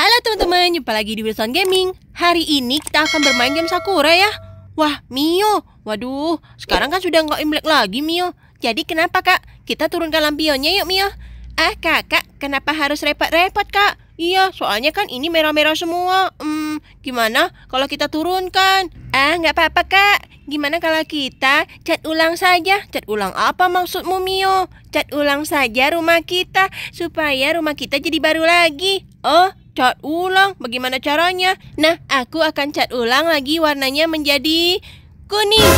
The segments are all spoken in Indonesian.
Halo teman-teman, jumpa lagi di Wilson Gaming. Hari ini kita akan bermain game Sakura ya. Wah, Mio. Waduh, sekarang kan sudah nggak Imlek lagi, Mio. Jadi kenapa, Kak? Kita turunkan lampionnya yuk, Mio. Ah, Kakak, kenapa harus repot-repot, Kak? Iya, soalnya kan ini merah-merah semua. Hmm, gimana kalau kita turunkan? Ah, nggak apa-apa, Kak. Gimana kalau kita cat ulang saja? Cat ulang apa maksudmu Mio? Cat ulang saja rumah kita supaya rumah kita jadi baru lagi. Oh, Cat ulang, bagaimana caranya? Nah, aku akan cat ulang lagi warnanya menjadi kuning.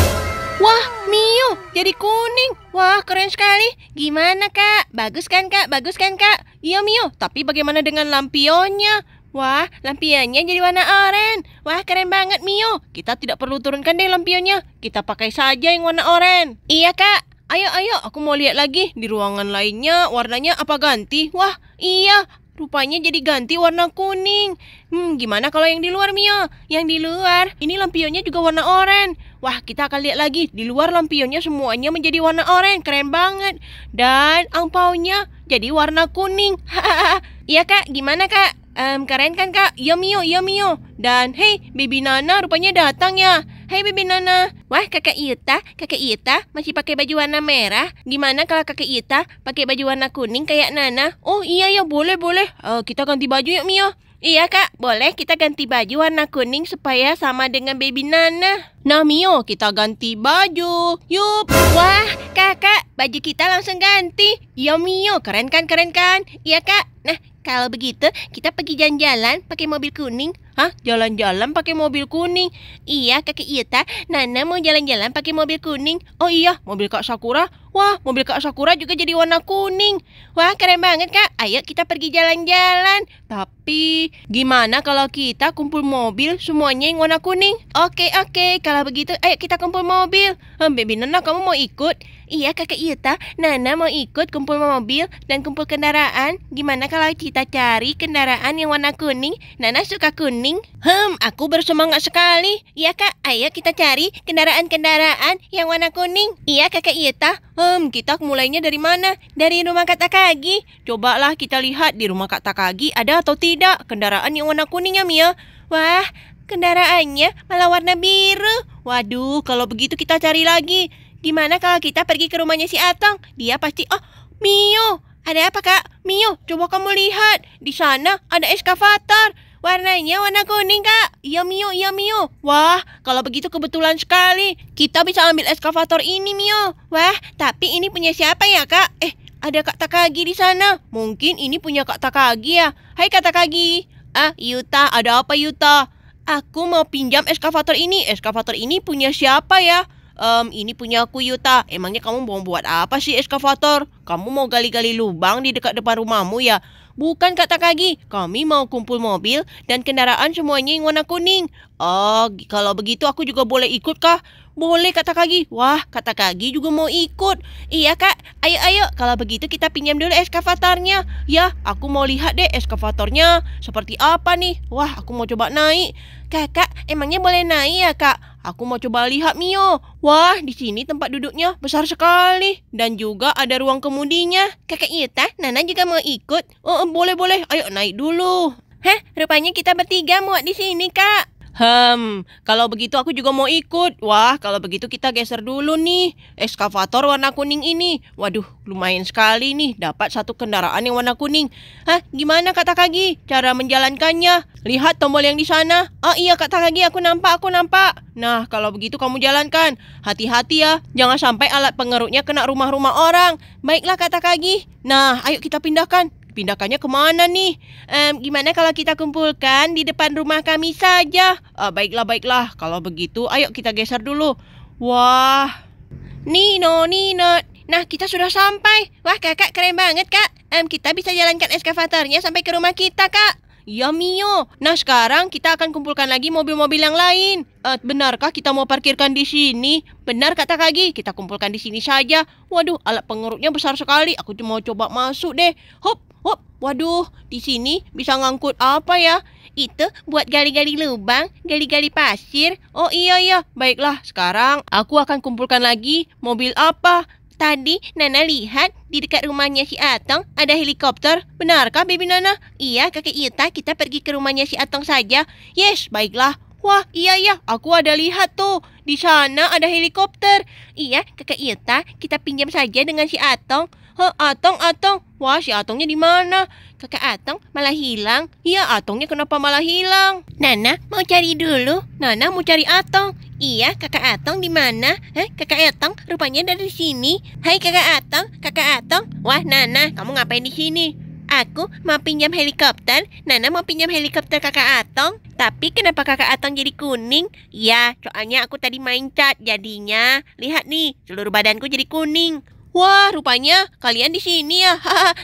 Wah, Mio, jadi kuning. Wah, keren sekali. Gimana, Kak? Bagus kan, Kak? Bagus kan, Kak? Iya, Mio. Tapi bagaimana dengan lampionnya? Wah, lampionnya jadi warna oranye. Wah, keren banget, Mio. Kita tidak perlu turunkan deh lampionnya. Kita pakai saja yang warna oranye. Iya, Kak. Ayo, ayo, aku mau lihat lagi di ruangan lainnya warnanya apa ganti. Wah, iya, Rupanya jadi ganti warna kuning. Hmm, gimana kalau yang di luar, Mio? Yang di luar. Ini lampionnya juga warna oranye. Wah, kita akan lihat lagi. Di luar lampionnya semuanya menjadi warna oranye. Keren banget. Dan angpaunya jadi warna kuning. Iya, Kak. Gimana, Kak? Um, keren kan kak? Iya Mio, iya Mio. Dan hey, baby Nana rupanya datang ya. Hai hey, baby Nana. Wah kakak Ita, kakak Ita masih pakai baju warna merah. Gimana kalau kakak Ita pakai baju warna kuning kayak Nana? Oh iya ya boleh boleh. Uh, kita ganti baju yuk Mio. Iya kak, boleh kita ganti baju warna kuning supaya sama dengan baby Nana. Nah Mio, kita ganti baju. Yup. Wah kakak, baju kita langsung ganti. Iya Mio, keren kan keren kan? Iya kak. Nah, kalau begitu, kita pergi jalan-jalan pakai mobil kuning. Hah? Jalan-jalan pakai mobil kuning? Iya, kakek iya, Ita. Nana mau jalan-jalan pakai mobil kuning. Oh iya, mobil Kak Sakura. Wah, mobil Kak Sakura juga jadi warna kuning. Wah, keren banget, Kak. Ayo kita pergi jalan-jalan. Tapi, gimana kalau kita kumpul mobil semuanya yang warna kuning? Oke, oke. Kalau begitu, ayo kita kumpul mobil. Hmm, Baby Nana, kamu mau ikut? Iya, kakek Ita. Iya, Nana mau ikut kumpul mobil dan kumpul kendaraan. Gimana kalau kita cari kendaraan yang warna kuning? Nana suka kuning kuning? Hmm, aku bersemangat sekali. Iya kak, ayo kita cari kendaraan-kendaraan yang warna kuning. Iya kakak Ieta. Hmm, kita mulainya dari mana? Dari rumah Kak Takagi. Cobalah kita lihat di rumah Kak Takagi ada atau tidak kendaraan yang warna kuningnya ya Mia. Wah, kendaraannya malah warna biru. Waduh, kalau begitu kita cari lagi. Gimana kalau kita pergi ke rumahnya si Atang? Dia pasti, oh, Mio, ada apa kak? Mio, coba kamu lihat. Di sana ada eskavator. Warnanya warna kuning, Kak. Iya, Mio, iya, Mio. Wah, kalau begitu kebetulan sekali. Kita bisa ambil eskavator ini, Mio. Wah, tapi ini punya siapa ya, Kak? Eh, ada Kak Takagi di sana. Mungkin ini punya Kak Takagi ya. Hai, Kak Takagi. Ah, Yuta, ada apa, Yuta? Aku mau pinjam eskavator ini. Eskavator ini punya siapa ya? Um, ini punya aku Yuta. Emangnya kamu mau buat apa sih eskavator? Kamu mau gali-gali lubang di dekat depan rumahmu ya? Bukan kata Kagi, kami mau kumpul mobil dan kendaraan semuanya yang warna kuning. Oh, kalau begitu aku juga boleh ikut kah? Boleh kata Kagi. Wah, kata Kagi juga mau ikut. Iya kak, ayo ayo. Kalau begitu kita pinjam dulu eskavatornya. Ya, aku mau lihat deh eskavatornya seperti apa nih. Wah, aku mau coba naik. Kakak, emangnya boleh naik ya kak? Aku mau coba lihat Mio. Wah, di sini tempat duduknya besar sekali dan juga ada ruang kemudinya. Kakak iya teh, Nana juga mau ikut. Oh, boleh boleh. Ayo naik dulu. Hah, rupanya kita bertiga muat di sini, Kak. Hmm, kalau begitu aku juga mau ikut. Wah, kalau begitu kita geser dulu nih. Ekskavator warna kuning ini. Waduh, lumayan sekali nih dapat satu kendaraan yang warna kuning. Hah, gimana kata Kagi? Cara menjalankannya? Lihat tombol yang di sana. Oh iya kata Kagi, aku nampak, aku nampak. Nah, kalau begitu kamu jalankan. Hati-hati ya, jangan sampai alat pengerutnya kena rumah-rumah orang. Baiklah kata Kagi. Nah, ayo kita pindahkan. Pindahkannya kemana nih? Um, gimana kalau kita kumpulkan di depan rumah kami saja? Uh, baiklah, baiklah. Kalau begitu, ayo kita geser dulu. Wah, Nino, Nino. Nah, kita sudah sampai. Wah, kakak keren banget, kak. Um, kita bisa jalankan eskavatornya sampai ke rumah kita, kak. Ya, Mio. Nah, sekarang kita akan kumpulkan lagi mobil-mobil yang lain. Uh, benarkah kita mau parkirkan di sini? Benar kata Kagi, kita kumpulkan di sini saja. Waduh, alat pengurutnya besar sekali. Aku cuma mau coba masuk deh. Hop, Wop, waduh, di sini bisa ngangkut apa ya? Itu buat gali-gali lubang, gali-gali pasir. Oh iya iya, baiklah sekarang aku akan kumpulkan lagi mobil apa. Tadi Nana lihat di dekat rumahnya si Atong ada helikopter. Benarkah Baby Nana? Iya kakek Ita, kita pergi ke rumahnya si Atong saja. Yes, baiklah. Wah, iya iya, aku ada lihat tuh. Di sana ada helikopter. Iya, kakek Ita, kita pinjam saja dengan si Atong. Hah, Atong, Atong. Wah, si Atongnya di mana? Kakak Atong malah hilang. Iya, Atongnya kenapa malah hilang? Nana mau cari dulu. Nana mau cari Atong. Iya, kakak Atong di mana? Eh, kakak Atong rupanya dari sini. Hai kakak Atong, kakak Atong. Wah, Nana, kamu ngapain di sini? Aku mau pinjam helikopter. Nana mau pinjam helikopter kakak Atong. Tapi kenapa kakak Atong jadi kuning? Iya, soalnya aku tadi main cat jadinya. Lihat nih, seluruh badanku jadi kuning. Wah, rupanya kalian di sini ya.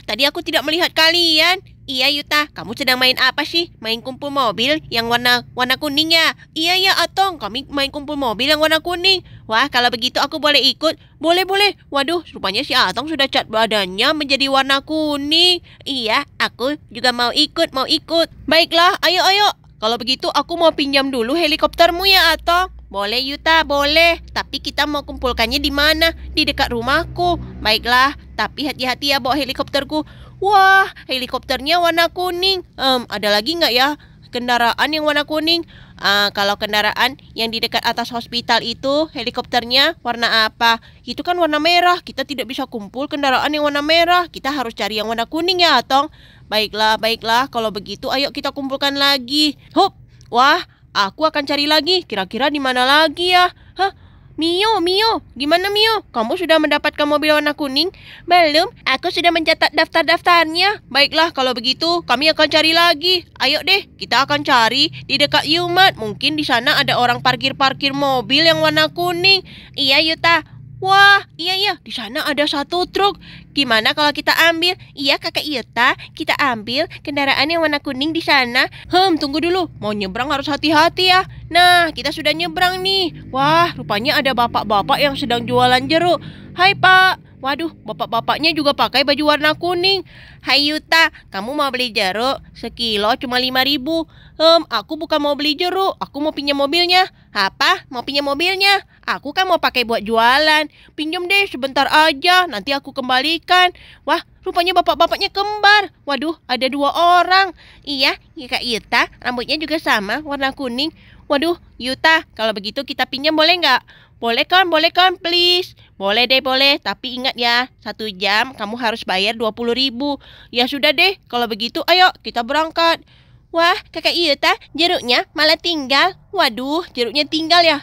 Tadi aku tidak melihat kalian. Iya Yuta, kamu sedang main apa sih? Main kumpul mobil yang warna warna kuning ya? Iya ya Atong, kami main kumpul mobil yang warna kuning. Wah, kalau begitu aku boleh ikut? Boleh, boleh. Waduh, rupanya si Atong sudah cat badannya menjadi warna kuning. Iya, aku juga mau ikut, mau ikut. Baiklah, ayo ayo. Kalau begitu aku mau pinjam dulu helikoptermu ya Atong. Boleh Yuta, boleh. Tapi kita mau kumpulkannya di mana? Di dekat rumahku. Baiklah, tapi hati-hati ya bawa helikopterku. Wah, helikopternya warna kuning. Um, ada lagi nggak ya kendaraan yang warna kuning? Uh, kalau kendaraan yang di dekat atas hospital itu helikopternya warna apa? Itu kan warna merah. Kita tidak bisa kumpul kendaraan yang warna merah. Kita harus cari yang warna kuning ya, Tong. Baiklah, baiklah. Kalau begitu ayo kita kumpulkan lagi. Hup. Wah, Aku akan cari lagi. Kira-kira di mana lagi ya? Hah? Mio, Mio, gimana Mio? Kamu sudah mendapatkan mobil warna kuning? Belum, aku sudah mencatat daftar-daftarnya. Baiklah, kalau begitu kami akan cari lagi. Ayo deh, kita akan cari di dekat Yumat. Mungkin di sana ada orang parkir-parkir mobil yang warna kuning. Iya, Yuta. Wah, iya iya, di sana ada satu truk. Gimana kalau kita ambil? Iya, Kakak Ieta, kita ambil kendaraan yang warna kuning di sana. Hmm tunggu dulu. Mau nyebrang harus hati-hati ya. Nah, kita sudah nyebrang nih. Wah, rupanya ada bapak-bapak yang sedang jualan jeruk. Hai, Pak. Waduh, bapak-bapaknya juga pakai baju warna kuning. Hai Yuta, kamu mau beli jeruk? Sekilo cuma lima ribu. Hmm, aku bukan mau beli jeruk, aku mau pinjam mobilnya. Apa? Mau pinjam mobilnya? Aku kan mau pakai buat jualan. Pinjam deh sebentar aja, nanti aku kembalikan. Wah, rupanya bapak-bapaknya kembar. Waduh, ada dua orang. Iya, iya Kak Yuta, rambutnya juga sama, warna kuning. Waduh, Yuta, kalau begitu kita pinjam boleh nggak? Boleh kan, boleh kan, please. Boleh deh, boleh. Tapi ingat ya, satu jam kamu harus bayar dua puluh ribu. Ya sudah deh, kalau begitu ayo kita berangkat. Wah, kakak Yuta, jeruknya malah tinggal. Waduh, jeruknya tinggal ya.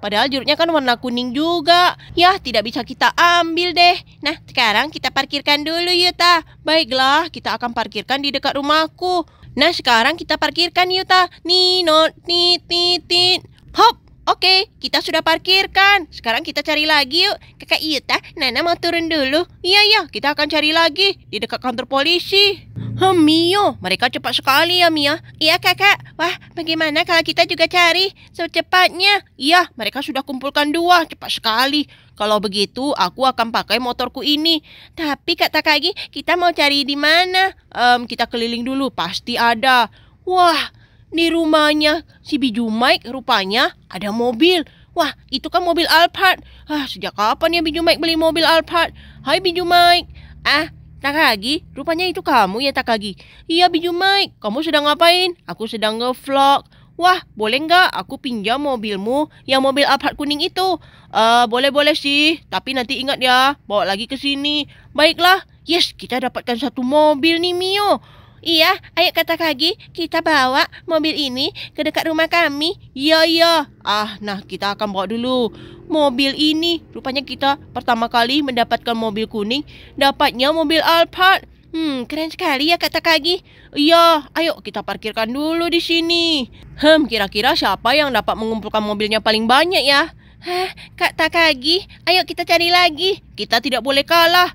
padahal jeruknya kan warna kuning juga. Ya, tidak bisa kita ambil deh. Nah, sekarang kita parkirkan dulu Yuta. Baiklah, kita akan parkirkan di dekat rumahku. Nah sekarang kita parkirkan Yuta. Nino, not ni titit Hop. Oke, kita sudah parkirkan. Sekarang kita cari lagi yuk. Kakak Yuta, Nana mau turun dulu. Iya, iya, kita akan cari lagi di dekat kantor polisi. Hmm, Mio, mereka cepat sekali ya, Mio. Iya, kakak. Wah, bagaimana kalau kita juga cari secepatnya? Iya, mereka sudah kumpulkan dua, cepat sekali. Kalau begitu, aku akan pakai motorku ini. Tapi, kakak Takagi, kita mau cari di mana? Um, kita keliling dulu, pasti ada. Wah, di rumahnya si Biju Mike rupanya ada mobil. Wah, itu kan mobil Alphard. Ah, sejak kapan ya Biju Mike beli mobil Alphard? Hai Biju Mike. Ah, tak lagi rupanya itu kamu ya tak lagi Iya Biju Mike, kamu sedang ngapain? Aku sedang ngevlog. Wah, boleh nggak aku pinjam mobilmu yang mobil Alphard kuning itu? Eh, uh, boleh-boleh sih, tapi nanti ingat ya, bawa lagi ke sini. Baiklah, yes, kita dapatkan satu mobil nih Mio. Iya, ayo kata Kagi, kita bawa mobil ini ke dekat rumah kami. Iya, iya. Ah, nah kita akan bawa dulu mobil ini. Rupanya kita pertama kali mendapatkan mobil kuning, dapatnya mobil Alphard. Hmm, keren sekali ya kata Kagi. Iya, ayo kita parkirkan dulu di sini. Hmm, kira-kira siapa yang dapat mengumpulkan mobilnya paling banyak ya? Hah, Kak Takagi, ayo kita cari lagi. Kita tidak boleh kalah.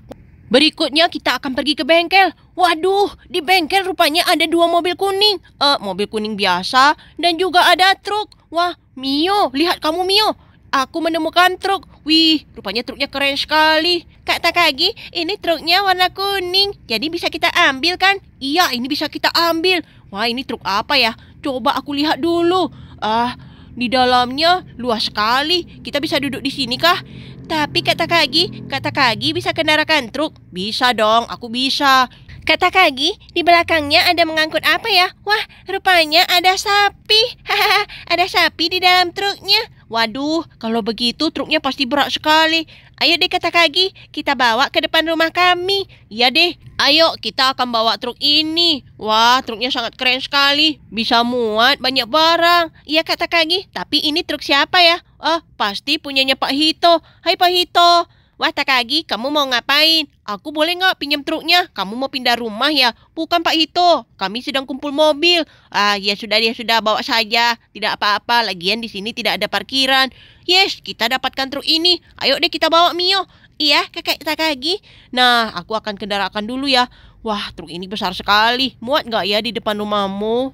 Berikutnya kita akan pergi ke bengkel. Waduh, di bengkel rupanya ada dua mobil kuning. Eh, uh, mobil kuning biasa dan juga ada truk. Wah, Mio, lihat kamu Mio. Aku menemukan truk. Wih, rupanya truknya keren sekali. Kak Takagi, ini truknya warna kuning. Jadi bisa kita ambil kan? Iya, ini bisa kita ambil. Wah, ini truk apa ya? Coba aku lihat dulu. Ah, di dalamnya luas sekali. Kita bisa duduk di sini kah? Tapi kata Kagi, kata Kagi bisa kendarakan truk. Bisa dong, aku bisa. Kata Kagi, di belakangnya ada mengangkut apa ya? Wah, rupanya ada sapi. ada sapi di dalam truknya. Waduh, kalau begitu truknya pasti berat sekali. Ayo deh kata Kagi, kita bawa ke depan rumah kami. Iya deh, ayo kita akan bawa truk ini. Wah, truknya sangat keren sekali. Bisa muat banyak barang. Iya kata Kagi, tapi ini truk siapa ya? Oh, pasti punyanya Pak Hito. Hai Pak Hito. Wah Takagi, kamu mau ngapain? Aku boleh nggak pinjam truknya? Kamu mau pindah rumah ya? Bukan Pak Hito, kami sedang kumpul mobil. Ah, ya sudah, ya sudah, bawa saja. Tidak apa-apa, lagian di sini tidak ada parkiran. Yes, kita dapatkan truk ini. Ayo deh kita bawa Mio. Iya, kakak Takagi. Nah, aku akan kendarakan dulu ya. Wah, truk ini besar sekali. Muat nggak ya di depan rumahmu?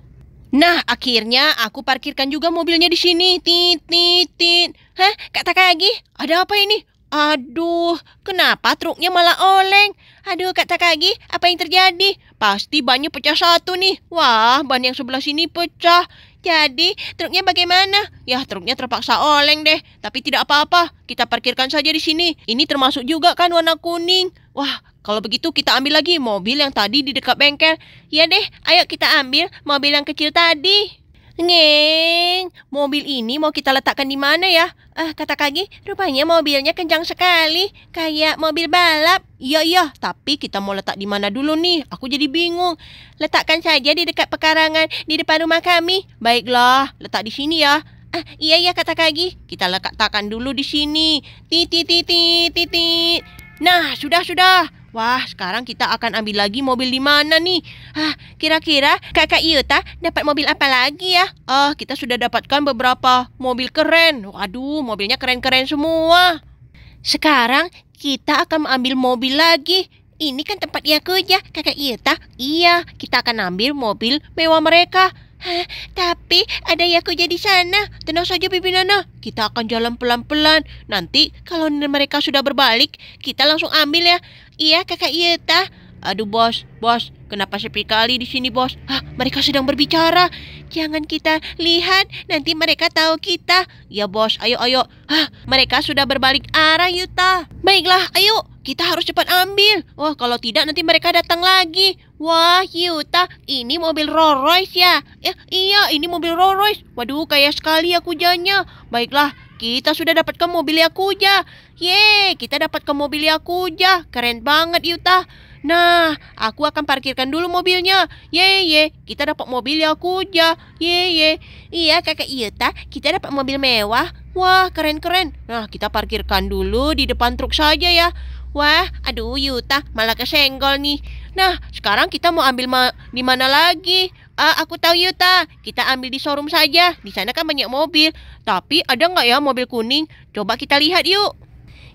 Nah, akhirnya aku parkirkan juga mobilnya di sini. Tit, tit, tit. Hah, Kak Takagi? Ada apa ini? Aduh, kenapa truknya malah oleng? Aduh, Kak Takagi, apa yang terjadi? Pasti bannya pecah satu nih. Wah, ban yang sebelah sini pecah. Jadi, truknya bagaimana? Ya, truknya terpaksa oleng deh. Tapi tidak apa-apa, kita parkirkan saja di sini. Ini termasuk juga kan warna kuning. Wah, kalau begitu kita ambil lagi mobil yang tadi di dekat bengkel. Ya deh, ayo kita ambil mobil yang kecil tadi. Neng, mobil ini mau kita letakkan di mana ya? Eh, kata Kagi, rupanya mobilnya kencang sekali, kayak mobil balap. Iya, iya, tapi kita mau letak di mana dulu nih? Aku jadi bingung. Letakkan saja di dekat pekarangan, di depan rumah kami. Baiklah, letak di sini ya. Ah, iya iya kata Kagi, kita letakkan dulu di sini. Titi titi titi. Nah, sudah sudah. Wah, sekarang kita akan ambil lagi mobil di mana nih? Ah, kira-kira kakak Iota dapat mobil apa lagi ya? Ah, kita sudah dapatkan beberapa mobil keren. Waduh, mobilnya keren-keren semua. Sekarang kita akan ambil mobil lagi. Ini kan tempat kerja, kakak Iota. Iya, kita akan ambil mobil mewah mereka. Hah, tapi ada Yakuja di sana. Tenang saja Bibi Nana, kita akan jalan pelan-pelan. Nanti kalau mereka sudah berbalik, kita langsung ambil ya. Iya, kakak Yeta. Iya, Aduh, bos, bos, kenapa sepi kali di sini, bos? Hah, mereka sedang berbicara. Jangan kita lihat, nanti mereka tahu kita. Ya, bos, ayo, ayo. Hah, mereka sudah berbalik arah, Yuta. Iya, Baiklah, ayo, kita harus cepat ambil. Wah, kalau tidak nanti mereka datang lagi. Wah, Yuta, iya, ini mobil Rolls Royce ya? Eh, iya, ini mobil Rolls Royce. Waduh, kaya sekali aku janya. Baiklah, kita sudah dapat ke mobil Yakuja. ye kita dapat ke mobil Yakuja. Keren banget, Yuta. Nah, aku akan parkirkan dulu mobilnya. Ye ye, kita dapat mobil ya Ye ye. Iya, Kakak Yuta, kita dapat mobil mewah. Wah, keren-keren. Nah, kita parkirkan dulu di depan truk saja ya. Wah, aduh Yuta, malah kesenggol nih. Nah, sekarang kita mau ambil ma di mana lagi? Ah, aku tahu Yuta, kita ambil di showroom saja. Di sana kan banyak mobil. Tapi ada nggak ya mobil kuning? Coba kita lihat yuk.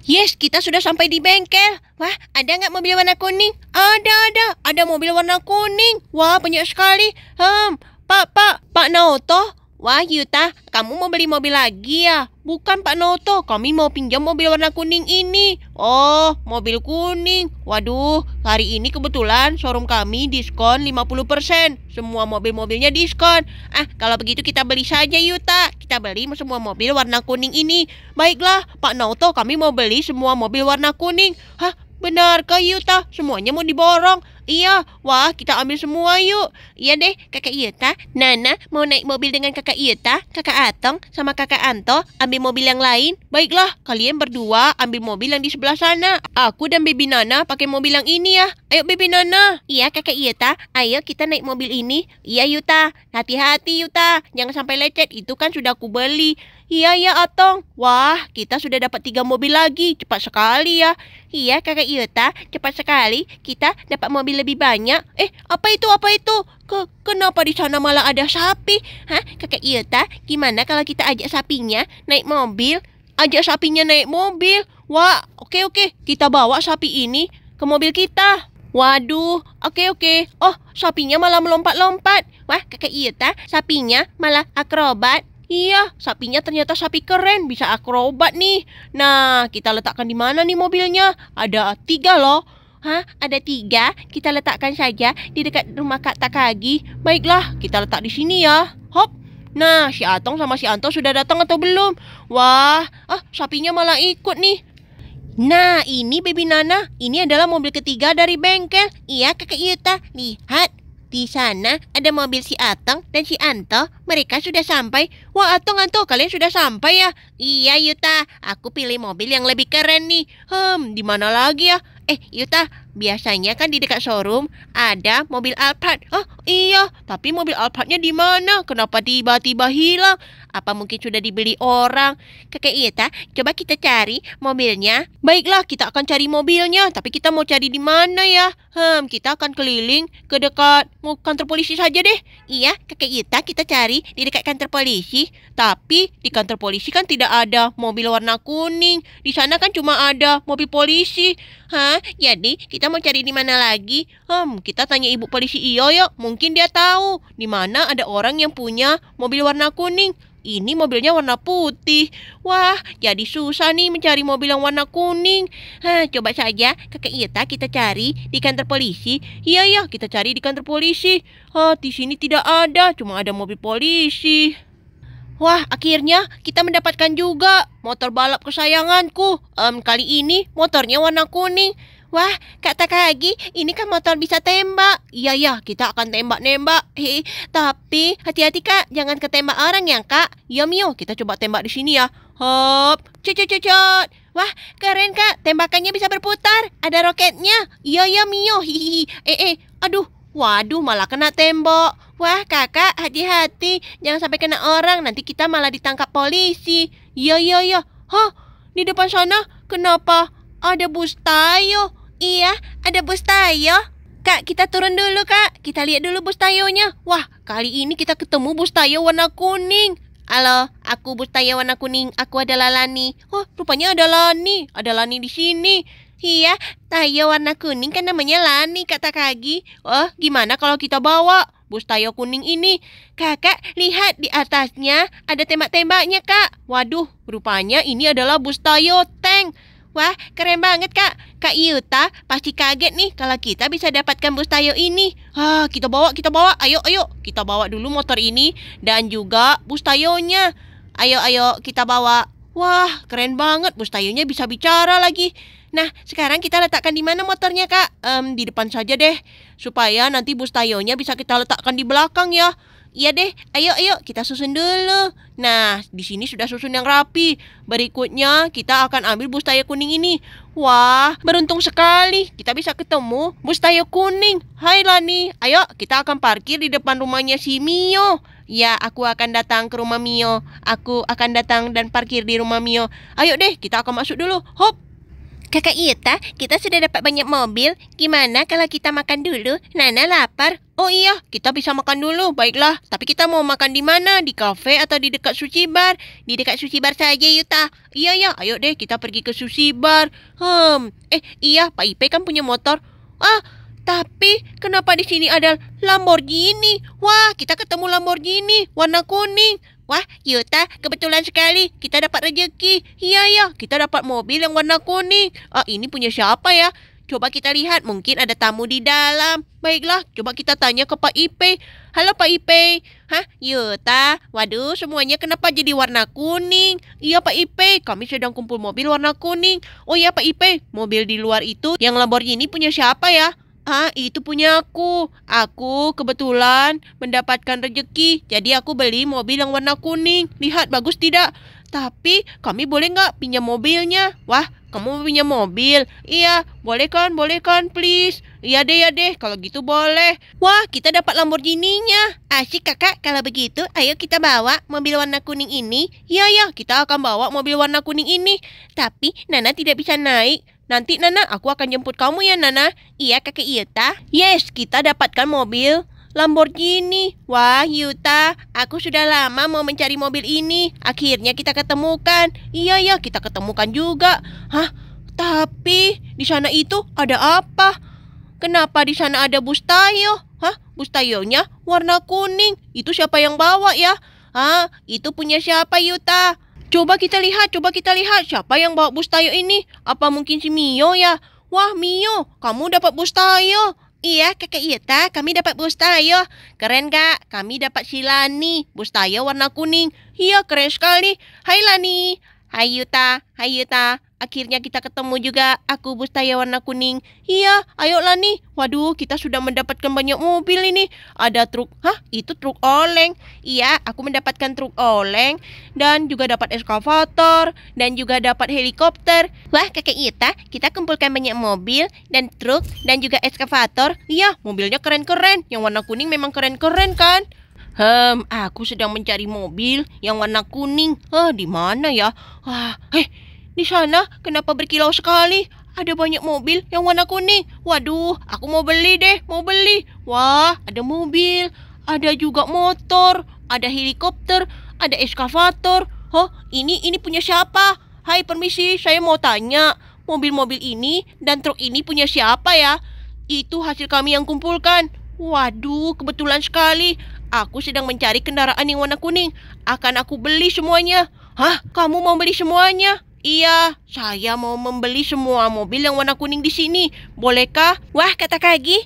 Yes, kita sudah sampai di bengkel. Wah, ada nggak mobil warna kuning? Ada, ada. Ada mobil warna kuning. Wah, banyak sekali. Hmm, Pak, Pak, Pak Naoto. Wah Yuta, iya kamu mau beli mobil lagi ya? Bukan Pak Noto, kami mau pinjam mobil warna kuning ini. Oh, mobil kuning. Waduh, hari ini kebetulan showroom kami diskon 50%. Semua mobil-mobilnya diskon. Ah, kalau begitu kita beli saja Yuta. Iya kita beli semua mobil warna kuning ini. Baiklah, Pak Noto, kami mau beli semua mobil warna kuning. Hah, benarkah Yuta? Iya Semuanya mau diborong. Iya, wah kita ambil semua yuk. Iya deh, kakak Yeta, iya Nana mau naik mobil dengan kakak Yeta, iya kakak Atong, sama kakak Anto ambil mobil yang lain. Baiklah, kalian berdua ambil mobil yang di sebelah sana. Aku dan Baby Nana pakai mobil yang ini ya. Ayo Baby Nana. Iya kakak Yeta, iya ayo kita naik mobil ini. Iya Yuta, hati-hati Yuta, jangan sampai lecet, itu kan sudah aku beli. Iya ya Atong. Wah, kita sudah dapat tiga mobil lagi, cepat sekali ya. Iya kakak Yuta, cepat sekali kita dapat mobil lebih banyak. Eh, apa itu? Apa itu? Ke kenapa di sana malah ada sapi? Hah, kakak Ilta, iya gimana kalau kita ajak sapinya naik mobil? Ajak sapinya naik mobil. Wah, oke okay, oke, okay. kita bawa sapi ini ke mobil kita. Waduh, oke okay, oke. Okay. Oh, sapinya malah melompat-lompat. Wah, kakak Ilta, iya sapinya malah akrobat. Iya, sapinya ternyata sapi keren, bisa akrobat nih. Nah, kita letakkan di mana nih mobilnya? Ada tiga loh. Hah? Ada tiga? Kita letakkan saja di dekat rumah Kak Takagi. Baiklah, kita letak di sini ya. Hop. Nah, si Atong sama si Anto sudah datang atau belum? Wah, ah sapinya malah ikut nih. Nah, ini baby Nana. Ini adalah mobil ketiga dari bengkel. Iya, kakak Yuta. Lihat, di sana ada mobil si Atong dan si Anto mereka sudah sampai. Wah, Atong, Atong, kalian sudah sampai ya? Iya, Yuta. Aku pilih mobil yang lebih keren nih. Hmm, di mana lagi ya? Eh, Yuta, biasanya kan di dekat showroom ada mobil Alphard. Oh, iya. Tapi mobil Alphardnya di mana? Kenapa tiba-tiba hilang? Apa mungkin sudah dibeli orang? Kakek Yuta, coba kita cari mobilnya. Baiklah, kita akan cari mobilnya. Tapi kita mau cari di mana ya? Hmm, kita akan keliling ke dekat kantor polisi saja deh. Iya, kakek Yuta, kita cari di dekat kantor polisi, tapi di kantor polisi kan tidak ada mobil warna kuning. Di sana kan cuma ada mobil polisi. Hah, jadi kita mau cari di mana lagi? Hmm, kita tanya ibu polisi Iyo yuk, mungkin dia tahu di mana ada orang yang punya mobil warna kuning. Ini mobilnya warna putih. Wah, jadi susah nih mencari mobil yang warna kuning. Hah, coba saja kakek Ita kita cari di kantor polisi. Iya ya, kita cari di kantor polisi. Hah, di sini tidak ada, cuma ada mobil polisi. Wah, akhirnya kita mendapatkan juga motor balap kesayanganku. Um, kali ini motornya warna kuning. Wah, Kak Takagi, ini kan motor bisa tembak. Iya ya, kita akan tembak-nembak. Hei, tapi hati-hati Kak, jangan ketembak orang ya Kak. Iya Mio, kita coba tembak di sini ya. Hop, cocot-cocot. Wah, keren Kak, tembakannya bisa berputar. Ada roketnya. Iya ya Mio, hihihi. Eh, eh, aduh. Waduh, malah kena tembok. Wah, kakak, hati-hati. Jangan sampai kena orang, nanti kita malah ditangkap polisi. Iya, iya, iya. Hah, di depan sana kenapa ada bus tayo? Iya, ada bus Tayo. Kak, kita turun dulu, Kak. Kita lihat dulu bus Tayonya. Wah, kali ini kita ketemu bus Tayo warna kuning. Halo, aku bus Tayo warna kuning. Aku adalah Lani. Oh, rupanya ada Lani. Ada Lani di sini. Iya, Tayo warna kuning kan namanya Lani, kata Kagi. Oh, gimana kalau kita bawa bus Tayo kuning ini? Kakak, lihat di atasnya ada tembak-tembaknya, Kak. Waduh, rupanya ini adalah bus Tayo Tank. Wah, keren banget kak. Kak Yuta pasti kaget nih kalau kita bisa dapatkan bus tayo ini. Ah, kita bawa, kita bawa. Ayo, ayo. Kita bawa dulu motor ini dan juga bus tayonya. Ayo, ayo, kita bawa. Wah, keren banget. Bus tayonya bisa bicara lagi. Nah, sekarang kita letakkan di mana motornya, Kak? Um, di depan saja deh. Supaya nanti bus tayonya bisa kita letakkan di belakang ya. Iya deh, ayo ayo kita susun dulu. Nah, di sini sudah susun yang rapi. Berikutnya kita akan ambil bustaya kuning ini. Wah, beruntung sekali kita bisa ketemu bustaya kuning. Hai Lani, ayo kita akan parkir di depan rumahnya si Mio. Ya, aku akan datang ke rumah Mio. Aku akan datang dan parkir di rumah Mio. Ayo deh, kita akan masuk dulu. Hop. Kakak Ita, kita sudah dapat banyak mobil. Gimana kalau kita makan dulu? Nana lapar. Oh iya, kita bisa makan dulu. Baiklah, tapi kita mau makan di mana? Di kafe atau di dekat sushi bar? Di dekat sushi bar saja, Yuta. Iya ya, ayo deh kita pergi ke sushi bar. Hmm, eh iya, Pak Ipe kan punya motor. Ah, tapi kenapa di sini ada Lamborghini? Wah, kita ketemu Lamborghini warna kuning. Wah, Yuta, kebetulan sekali kita dapat rezeki. Iya ya, kita dapat mobil yang warna kuning. Ah, ini punya siapa ya? Coba kita lihat, mungkin ada tamu di dalam. Baiklah, coba kita tanya ke Pak Ipe. Halo Pak Ipe. Hah, Yuta? Iya, Waduh, semuanya kenapa jadi warna kuning? Iya Pak Ipe, kami sedang kumpul mobil warna kuning. Oh iya Pak Ipe, mobil di luar itu yang Lamborghini punya siapa ya? Ah, itu punya aku. Aku kebetulan mendapatkan rejeki, jadi aku beli mobil yang warna kuning. Lihat, bagus tidak? Tapi kami boleh nggak pinjam mobilnya? Wah, kamu punya mobil? Iya, boleh kan, boleh kan, please. Iya deh, ya deh, kalau gitu boleh. Wah, kita dapat Lamborghini-nya. Asik kakak, kalau begitu ayo kita bawa mobil warna kuning ini. Iya, ya, kita akan bawa mobil warna kuning ini. Tapi Nana tidak bisa naik. Nanti Nana, aku akan jemput kamu ya Nana. Iya kakak Ieta. Yes, kita dapatkan mobil Lamborghini. Wah, Yuta, aku sudah lama mau mencari mobil ini. Akhirnya kita ketemukan. Iya, ya, kita ketemukan juga. Hah? Tapi di sana itu ada apa? Kenapa di sana ada bus tayo? Hah? Bus tayonya warna kuning. Itu siapa yang bawa ya? Hah? Itu punya siapa, Yuta? Coba kita lihat, coba kita lihat siapa yang bawa bus tayo ini. Apa mungkin si Mio ya? Wah, Mio, kamu dapat bus tayo. Iya, Kakek Ieta, iya, kami dapat bustayo. Keren kak, kami dapat si Lani. Bustayo warna kuning. Iya, keren sekali. Hai Lani. Hai Yuta, hai Yuta. Akhirnya kita ketemu juga aku Bustaya warna kuning. Iya, ayolah nih. Waduh, kita sudah mendapatkan banyak mobil ini. Ada truk. Hah, itu truk oleng. Iya, aku mendapatkan truk oleng dan juga dapat eskavator dan juga dapat helikopter. Wah, Kakek Ita, kita kumpulkan banyak mobil dan truk dan juga eskavator. Iya, mobilnya keren-keren. Yang warna kuning memang keren-keren kan? Hmm, aku sedang mencari mobil yang warna kuning. Hah, eh, di mana ya? Wah, eh, di sana kenapa berkilau sekali? Ada banyak mobil yang warna kuning. Waduh, aku mau beli deh, mau beli. Wah, ada mobil, ada juga motor, ada helikopter, ada eskavator. Oh, ini ini punya siapa? Hai, permisi, saya mau tanya. Mobil-mobil ini dan truk ini punya siapa ya? Itu hasil kami yang kumpulkan. Waduh, kebetulan sekali. Aku sedang mencari kendaraan yang warna kuning. Akan aku beli semuanya. Hah, kamu mau beli semuanya? Iya, saya mau membeli semua mobil yang warna kuning di sini. Bolehkah? Wah, kata Kagi,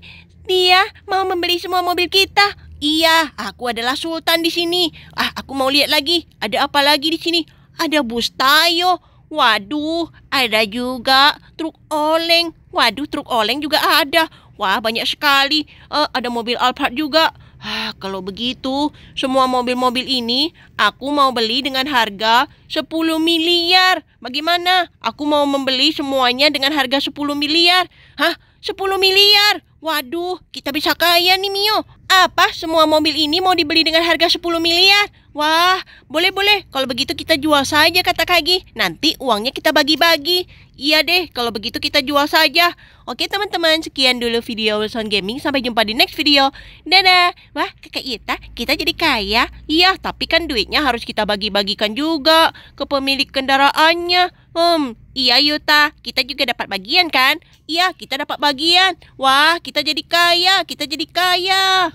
dia mau membeli semua mobil kita. Iya, aku adalah sultan di sini. Ah, aku mau lihat lagi. Ada apa lagi di sini? Ada bus Tayo. Waduh, ada juga truk oleng. Waduh, truk oleng juga ada. Wah, banyak sekali. Uh, ada mobil Alphard juga. Ah, kalau begitu, semua mobil-mobil ini aku mau beli dengan harga 10 miliar. Bagaimana? Aku mau membeli semuanya dengan harga 10 miliar. Hah? 10 miliar? Waduh, kita bisa kaya nih Mio. Apa semua mobil ini mau dibeli dengan harga 10 miliar? Wah, boleh-boleh. Kalau begitu kita jual saja, kata Kagi. Nanti uangnya kita bagi-bagi. Iya deh, kalau begitu kita jual saja. Oke teman-teman, sekian dulu video Wilson Gaming. Sampai jumpa di next video. Dadah. Wah, kakak Ita, kita jadi kaya. Iya, tapi kan duitnya harus kita bagi-bagikan juga ke pemilik kendaraannya. Hmm, iya Yuta, kita juga dapat bagian kan? Iya, kita dapat bagian. Wah, kita jadi kaya, kita jadi kaya.